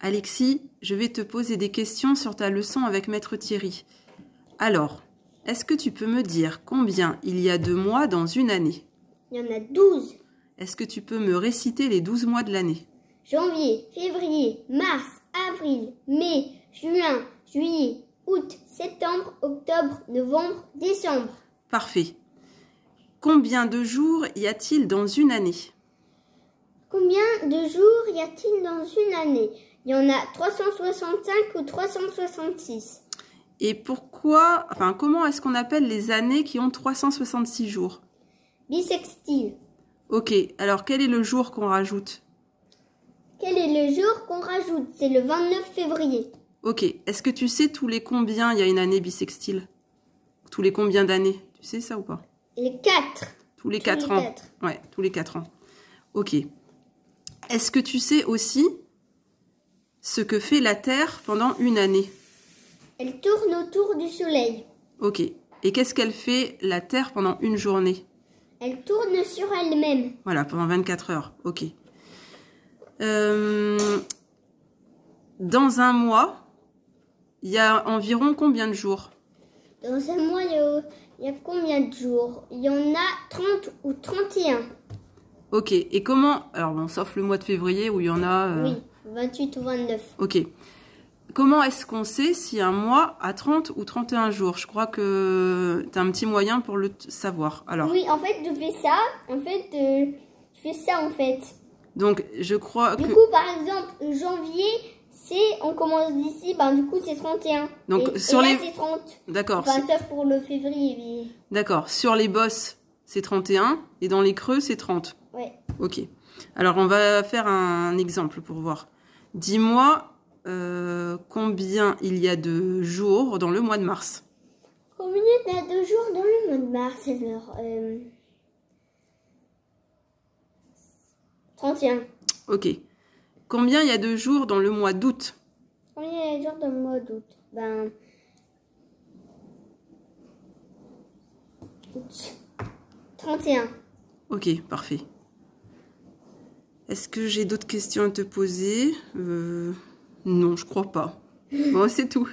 Alexis, je vais te poser des questions sur ta leçon avec Maître Thierry. Alors, est-ce que tu peux me dire combien il y a de mois dans une année Il y en a douze. Est-ce que tu peux me réciter les douze mois de l'année Janvier, février, mars, avril, mai, juin, juillet, août, septembre, octobre, novembre, décembre. Parfait. Combien de jours y a-t-il dans une année Combien de jours y a-t-il dans une année il y en a 365 ou 366. Et pourquoi, enfin, comment est-ce qu'on appelle les années qui ont 366 jours Bissextile. Ok, alors quel est le jour qu'on rajoute Quel est le jour qu'on rajoute C'est le 29 février. Ok, est-ce que tu sais tous les combien il y a une année bisextile Tous les combien d'années Tu sais ça ou pas Les 4. Tous les 4 ans. Ouais, tous les 4 ans. Ok. Est-ce que tu sais aussi ce que fait la Terre pendant une année. Elle tourne autour du Soleil. Ok. Et qu'est-ce qu'elle fait la Terre pendant une journée Elle tourne sur elle-même. Voilà, pendant 24 heures. Ok. Euh, dans un mois, il y a environ combien de jours Dans un mois, il y, a, combien de jours Il y en a 30 ou 31. Ok. Et comment Alors bon, sauf le mois de février où il y en a... Euh, oui. 28 ou 29. Ok. Comment est-ce qu'on sait si un mois a 30 ou 31 jours Je crois que tu as un petit moyen pour le savoir. Alors. Oui, en fait, je fais ça. En fait, euh, je fais ça, en fait. Donc, je crois du que... Du coup, par exemple, janvier, c'est... On commence d'ici, ben, du coup, c'est 31. Donc, sur les... c'est 30. D'accord. Enfin, sauf pour le février. Mais... D'accord. Sur les bosses, c'est 31. Et dans les creux, c'est 30. Ouais. Ok. Alors, on va faire un exemple pour voir. Dis-moi euh, combien il y a de jours dans le mois de mars. Combien il y a de jours dans le mois de mars alors, euh... 31. Ok. Combien il y a de jours dans le mois d'août Combien il y a de jours dans le mois d'août Ben... 31. Ok, parfait. Est-ce que j'ai d'autres questions à te poser euh, Non, je crois pas. Bon, c'est tout.